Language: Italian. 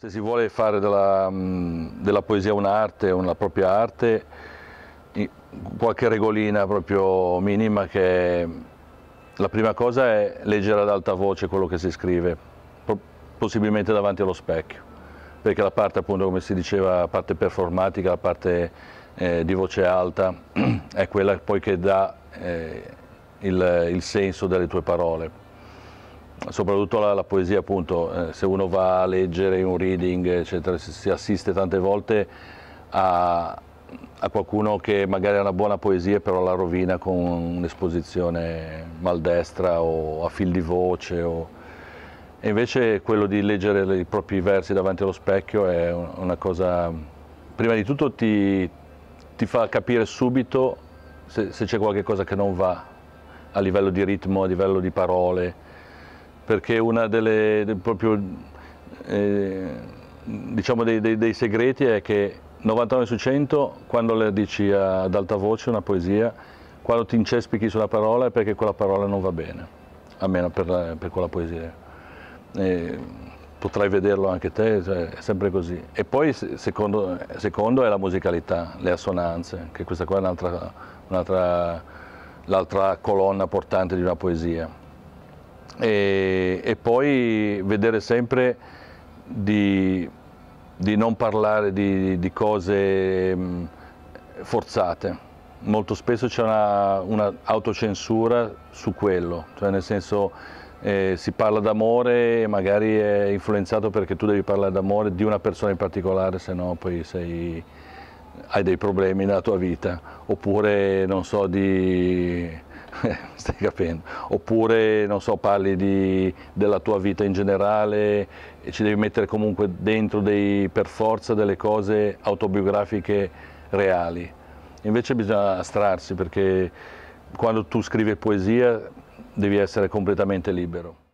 Se si vuole fare della, mm, della poesia un'arte, una propria arte, qualche regolina proprio minima che la prima cosa è leggere ad alta voce quello che si scrive, possibilmente davanti allo specchio, perché la parte appunto come si diceva, la parte performatica, la parte eh, di voce alta è quella poi che dà eh, il, il senso delle tue parole soprattutto la, la poesia appunto, eh, se uno va a leggere in un reading eccetera, si, si assiste tante volte a, a qualcuno che magari ha una buona poesia però la rovina con un'esposizione maldestra o a fil di voce o... e invece quello di leggere i propri versi davanti allo specchio è una cosa prima di tutto ti, ti fa capire subito se, se c'è qualche cosa che non va a livello di ritmo, a livello di parole perché è uno eh, diciamo dei, dei, dei, segreti è che 99 su 100 quando le dici ad alta voce una poesia, quando ti incespichi sulla parola è perché quella parola non va bene, almeno per, per quella poesia. E potrai vederlo anche te, cioè, è sempre così. E poi secondo, secondo, è la musicalità, le assonanze, che questa qua è l'altra colonna portante di una poesia e, e poi vedere sempre di, di non parlare di, di, cose mm, forzate. Molto spesso c'è un'autocensura una, su quello, cioè nel senso eh, si parla d'amore e magari è influenzato perché tu devi parlare d'amore di una persona in particolare, se no poi sei, hai dei problemi nella tua vita, oppure non so di stai capendo? Oppure, non so, parli di, della tua vita in generale e ci devi mettere comunque dentro dei, per forza delle cose autobiografiche reali. Invece bisogna astrarsi perché quando tu scrivi poesia devi essere completamente libero.